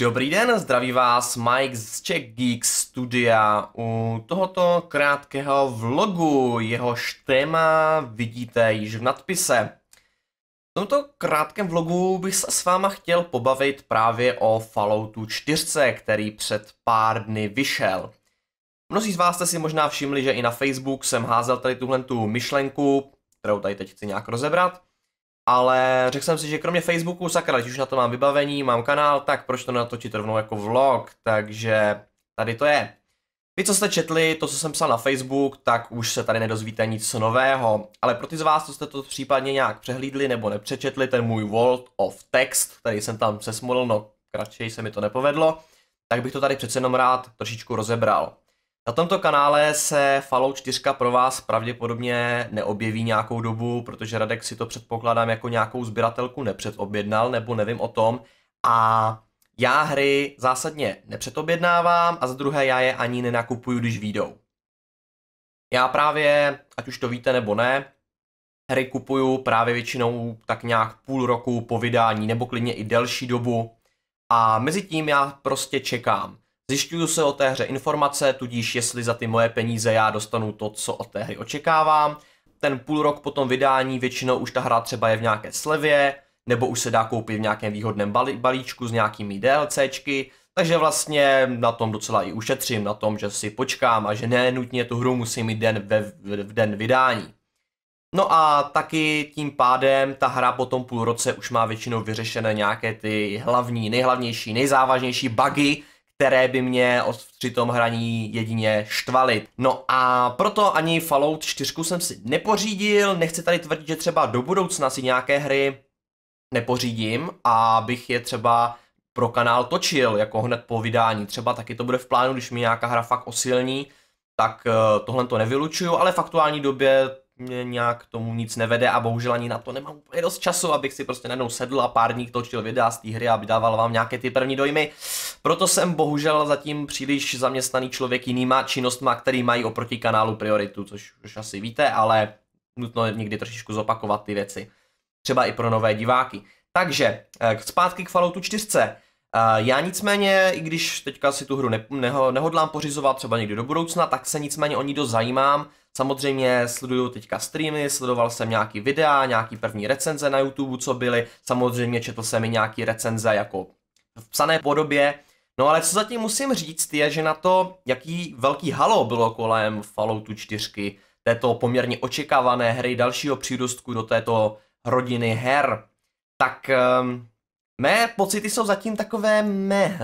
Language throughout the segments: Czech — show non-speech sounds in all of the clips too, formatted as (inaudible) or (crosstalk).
Dobrý den, zdraví vás Mike z Czech Geek Studia u tohoto krátkého vlogu, jehož téma vidíte již v nadpise. V tomto krátkém vlogu bych se s váma chtěl pobavit právě o Falloutu 4, který před pár dny vyšel. Mnozí z vás jste si možná všimli, že i na Facebook jsem házel tady tuhle tu myšlenku, kterou tady teď chci nějak rozebrat – ale řekl jsem si, že kromě Facebooku, sakra, když už na to mám vybavení, mám kanál, tak proč to natočit rovnou jako vlog, takže tady to je. Vy, co jste četli, to, co jsem psal na Facebook, tak už se tady nedozvíte nic nového. Ale pro ty z vás, co jste to případně nějak přehlídli nebo nepřečetli, ten můj World of Text, který jsem tam přesmolil, no kratšej se mi to nepovedlo, tak bych to tady přece jenom rád trošičku rozebral. Na tomto kanále se Fallout 4 pro vás pravděpodobně neobjeví nějakou dobu, protože Radek si to předpokládám jako nějakou sběratelku nepředobjednal, nebo nevím o tom. A já hry zásadně nepředobjednávám a za druhé já je ani nenakupuju, když výjdou. Já právě, ať už to víte nebo ne, hry kupuju právě většinou tak nějak půl roku po vydání nebo klidně i delší dobu. A mezi tím já prostě čekám. Zjišťuju se o té hře informace, tudíž jestli za ty moje peníze já dostanu to, co od té hry očekávám. Ten půl rok po tom vydání většinou už ta hra třeba je v nějaké slevě, nebo už se dá koupit v nějakém výhodném balíčku s nějakými DLCčky, takže vlastně na tom docela i ušetřím, na tom, že si počkám a že nenutně tu hru musím mít den ve, v, v den vydání. No a taky tím pádem ta hra po tom půl roce už má většinou vyřešené nějaké ty hlavní, nejhlavnější, nejzávažnější bugy, které by mě od, při tom hraní jedině štvaly. No a proto ani Fallout 4 jsem si nepořídil, nechci tady tvrdit, že třeba do budoucna si nějaké hry nepořídím a bych je třeba pro kanál točil, jako hned po vydání. Třeba taky to bude v plánu, když mi nějaká hra fakt osilní, tak eh, tohle to nevylučuju, ale v aktuální době mě nějak tomu nic nevede a bohužel ani na to nemám úplně dost času, abych si prostě najednou sedl a pár dní točil videa z té hry a vydával vám nějaké ty první dojmy. Proto jsem bohužel zatím příliš zaměstnaný člověk jinýma činnostma, který mají oproti kanálu prioritu, což už asi víte, ale nutno někdy trošičku zopakovat ty věci. Třeba i pro nové diváky. Takže, eh, zpátky k Falloutu 4. Eh, já nicméně, i když teďka si tu hru ne, neho, nehodlám pořizovat třeba někdy do budoucna, tak se nicméně o ní dost zajímám Samozřejmě sleduju teďka streamy, sledoval jsem nějaký videa, nějaký první recenze na YouTube, co byly, samozřejmě četl jsem i nějaký recenze jako v psané podobě, No ale co zatím musím říct je, že na to, jaký velký halo bylo kolem Falloutu 4, této poměrně očekávané hry dalšího přírůstku do této rodiny her, tak um, mé pocity jsou zatím takové meh.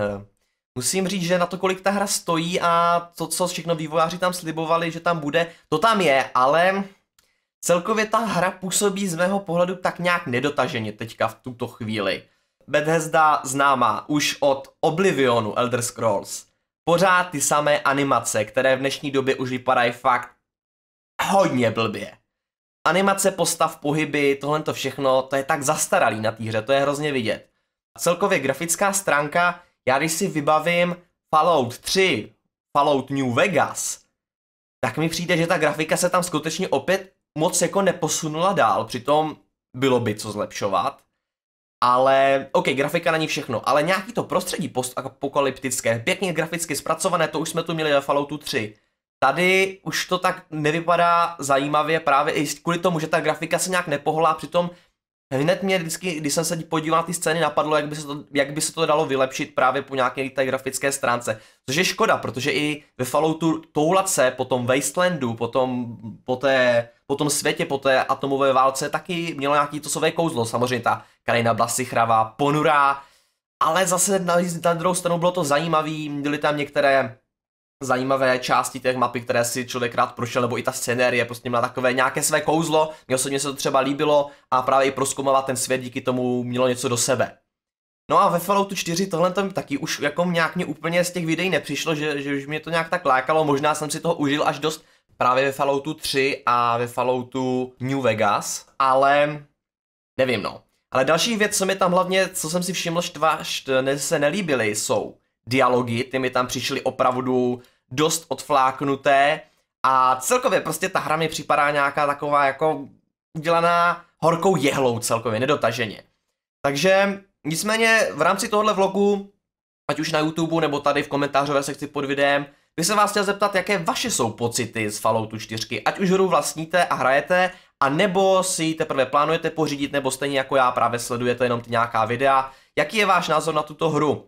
Musím říct, že na to, kolik ta hra stojí a to, co všechno vývojáři tam slibovali, že tam bude, to tam je, ale celkově ta hra působí z mého pohledu tak nějak nedotaženě teďka v tuto chvíli. Bethesda známá už od Oblivionu Elder Scrolls. Pořád ty samé animace, které v dnešní době už vypadají fakt hodně blbě. Animace, postav, pohyby, tohle to všechno, to je tak zastaralý na té hře, to je hrozně vidět. Celkově grafická stránka já když si vybavím Fallout 3, Fallout New Vegas, tak mi přijde, že ta grafika se tam skutečně opět moc jako neposunula dál, přitom bylo by co zlepšovat. Ale, ok, grafika není všechno, ale nějaký to prostředí postapokalyptické, pěkně graficky zpracované, to už jsme tu měli ve Falloutu 3. Tady už to tak nevypadá zajímavě právě i kvůli tomu, že ta grafika se nějak nepohlá, přitom Hned mě vždycky, když jsem se podíval na ty scény, napadlo, jak by, se to, jak by se to dalo vylepšit právě po nějaké té grafické stránce. Což je škoda, protože i ve Falloutu toulat se po tom Wastelandu, po tom, po, té, po tom světě, po té atomové válce taky mělo nějaký to své kouzlo. Samozřejmě ta krajina byla sichravá, ponurá, ale zase na, na druhou stranu bylo to zajímavé, byly tam některé zajímavé části těch mapy, které si člověk rád prošel, nebo i ta scénérie prostě měla takové nějaké své kouzlo, mě osobně se to třeba líbilo a právě i proskoumovat ten svět díky tomu mělo něco do sebe. No a ve Falloutu 4 tohle tam taky už jako nějak mě úplně z těch videí nepřišlo, že, že už mě to nějak tak lákalo, možná jsem si toho užil až dost právě ve Falloutu 3 a ve Falloutu New Vegas, ale nevím no. Ale další věc, co mi tam hlavně, co jsem si všiml, štva, št, ne, se nelíbily, jsou dialogy, ty mi tam přišly opravdu dost odfláknuté a celkově prostě ta hra mi připadá nějaká taková jako udělaná horkou jehlou celkově, nedotaženě. Takže nicméně v rámci tohohle vlogu, ať už na YouTube nebo tady v komentářové sekci pod videem, bych se vás chtěl zeptat, jaké vaše jsou pocity z Falloutu 4, ať už hru vlastníte a hrajete, a nebo si ji teprve plánujete pořídit, nebo stejně jako já právě sledujete jenom ty nějaká videa. Jaký je váš názor na tuto hru?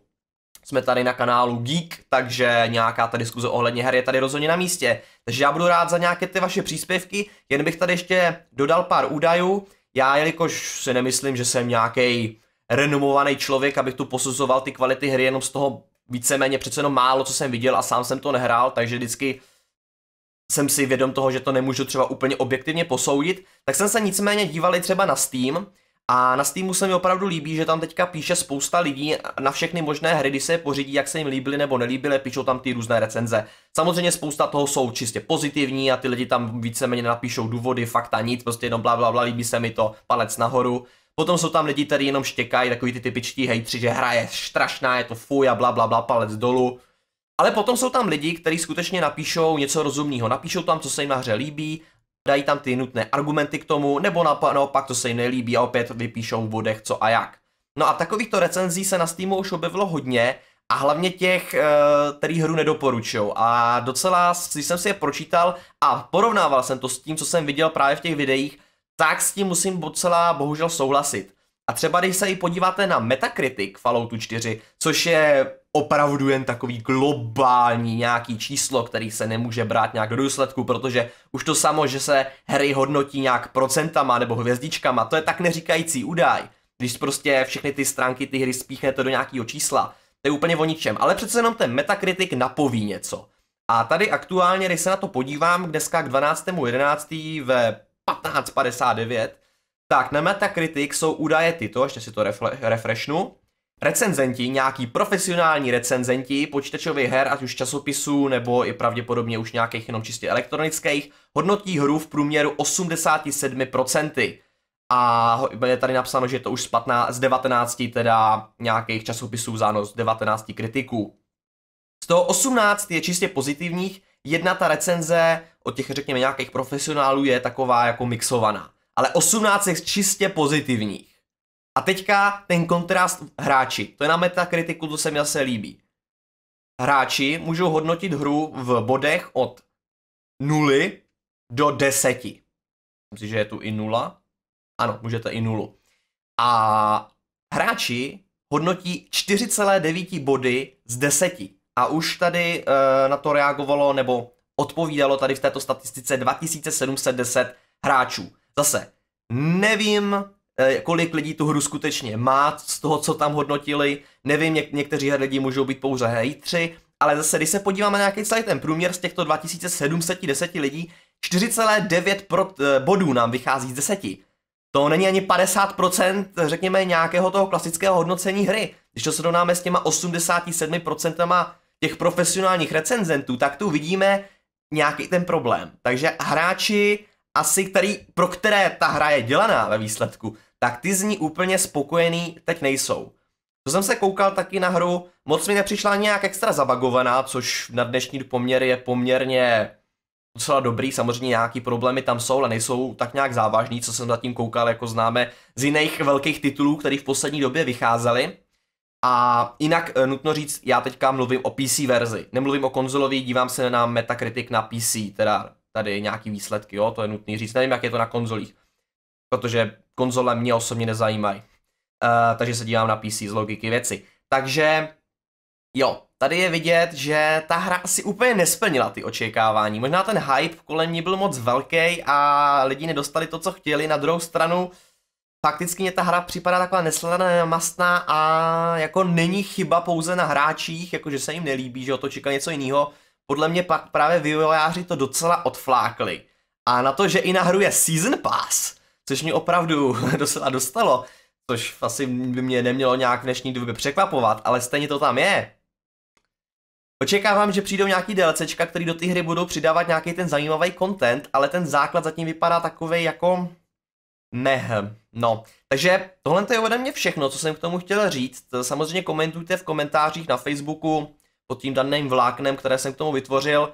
jsme tady na kanálu Geek, takže nějaká ta diskuze ohledně her je tady rozhodně na místě. Takže já budu rád za nějaké ty vaše příspěvky, jen bych tady ještě dodal pár údajů. Já, jelikož si nemyslím, že jsem nějaký renomovaný člověk, abych tu posuzoval ty kvality hry jenom z toho víceméně přece jenom málo, co jsem viděl a sám jsem to nehrál, takže vždycky jsem si vědom toho, že to nemůžu třeba úplně objektivně posoudit, tak jsem se nicméně dívali třeba na Steam, a na Steamu se mi opravdu líbí, že tam teďka píše spousta lidí na všechny možné hry, když se je pořídí, jak se jim líbily nebo nelíbily, píšou tam ty různé recenze. Samozřejmě spousta toho jsou čistě pozitivní a ty lidi tam víceméně napíšou důvody, fakta, nic, prostě jenom bla, bla, bla, líbí se mi to, palec nahoru. Potom jsou tam lidi, kteří jenom štěkají, takový ty typičtí hejtři, že hra je strašná, je to fuj a bla, bla, bla, palec dolů. Ale potom jsou tam lidi, kteří skutečně napíšou něco rozumného. Napíšou tam, co se jim na hře líbí dají tam ty nutné argumenty k tomu, nebo naopak to se jim nelíbí a opět vypíšou v bodech co a jak. No a takovýchto recenzí se na Steamu už objevilo hodně a hlavně těch, eh, který hru nedoporučují. A docela, když jsem si je pročítal a porovnával jsem to s tím, co jsem viděl právě v těch videích, tak s tím musím docela bohužel souhlasit. A třeba když se i podíváte na Metacritic Falloutu 4, což je opravdu jen takový globální nějaký číslo, který se nemůže brát nějak do důsledku, protože už to samo, že se hry hodnotí nějak procentama nebo hvězdičkama, to je tak neříkající údaj. Když prostě všechny ty stránky, ty hry spíchnete do nějakého čísla, to je úplně o ničem. Ale přece jenom ten Metacritic napoví něco. A tady aktuálně, když se na to podívám, dneska k 12.11. ve 15.59, tak na Metacritic jsou údaje tyto, ještě si to refle- refreshnu, recenzenti, nějaký profesionální recenzenti počítačových her, ať už časopisů nebo i pravděpodobně už nějakých jenom čistě elektronických, hodnotí hru v průměru 87%. A je tady napsáno, že je to už z, 15, z 19 teda nějakých časopisů vzáno z 19 kritiků. Z toho 18 je čistě pozitivních, jedna ta recenze od těch, řekněme, nějakých profesionálů je taková jako mixovaná. Ale 18 je čistě pozitivních. A teďka ten kontrast hráči. To je na metakritiku, to se mi zase líbí. Hráči můžou hodnotit hru v bodech od 0 do 10. Myslím, že je tu i 0. Ano, můžete i 0. A hráči hodnotí 4,9 body z 10. A už tady e, na to reagovalo nebo odpovídalo tady v této statistice 2710 hráčů. Zase, nevím, Eh, kolik lidí tu hru skutečně má, z toho, co tam hodnotili. Nevím, něk- někteří lidi můžou být pouze hejtři, ale zase, když se podíváme na nějaký celý ten průměr z těchto 2710 lidí, 4,9 pro, eh, bodů nám vychází z 10. To není ani 50%, řekněme, nějakého toho klasického hodnocení hry. Když to srovnáme s těma 87% těch profesionálních recenzentů, tak tu vidíme nějaký ten problém. Takže hráči, asi který, pro které ta hra je dělaná ve výsledku, tak ty z ní úplně spokojený teď nejsou. To jsem se koukal taky na hru, moc mi nepřišla nějak extra zabagovaná, což na dnešní poměr je poměrně docela dobrý, samozřejmě nějaký problémy tam jsou, ale nejsou tak nějak závažný, co jsem zatím koukal, jako známe z jiných velkých titulů, které v poslední době vycházely. A jinak eh, nutno říct, já teďka mluvím o PC verzi, nemluvím o konzolový, dívám se na Metacritic na PC, teda tady nějaký výsledky, jo, to je nutný říct, nevím, jak je to na konzolích protože konzole mě osobně nezajímají. Uh, takže se dívám na PC z logiky věci. Takže jo, tady je vidět, že ta hra asi úplně nesplnila ty očekávání. Možná ten hype kolem ní byl moc velký a lidi nedostali to, co chtěli. Na druhou stranu, fakticky mě ta hra připadá taková nesladaná, mastná a jako není chyba pouze na hráčích, jakože se jim nelíbí, že o to čeká něco jiného. Podle mě pak právě vývojáři to docela odflákli. A na to, že i na hru je Season Pass, což mě opravdu (laughs) docela dostalo, což asi by mě nemělo nějak v dnešní době překvapovat, ale stejně to tam je. Očekávám, že přijdou nějaký DLCčka, který do té hry budou přidávat nějaký ten zajímavý content, ale ten základ zatím vypadá takový jako... Ne, no. Takže tohle je ode mě všechno, co jsem k tomu chtěl říct. Samozřejmě komentujte v komentářích na Facebooku pod tím daným vláknem, které jsem k tomu vytvořil.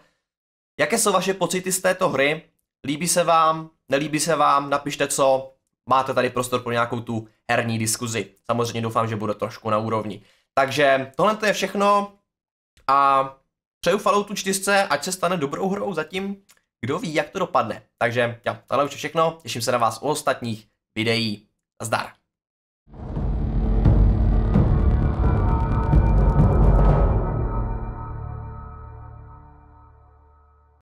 Jaké jsou vaše pocity z této hry? Líbí se vám, nelíbí se vám, napište co, máte tady prostor pro nějakou tu herní diskuzi. Samozřejmě doufám, že bude trošku na úrovni. Takže tohle to je všechno a přeju Falloutu 4, ať se stane dobrou hrou zatím, kdo ví, jak to dopadne. Takže jo, tohle už je všechno, těším se na vás u ostatních videí. Zdar!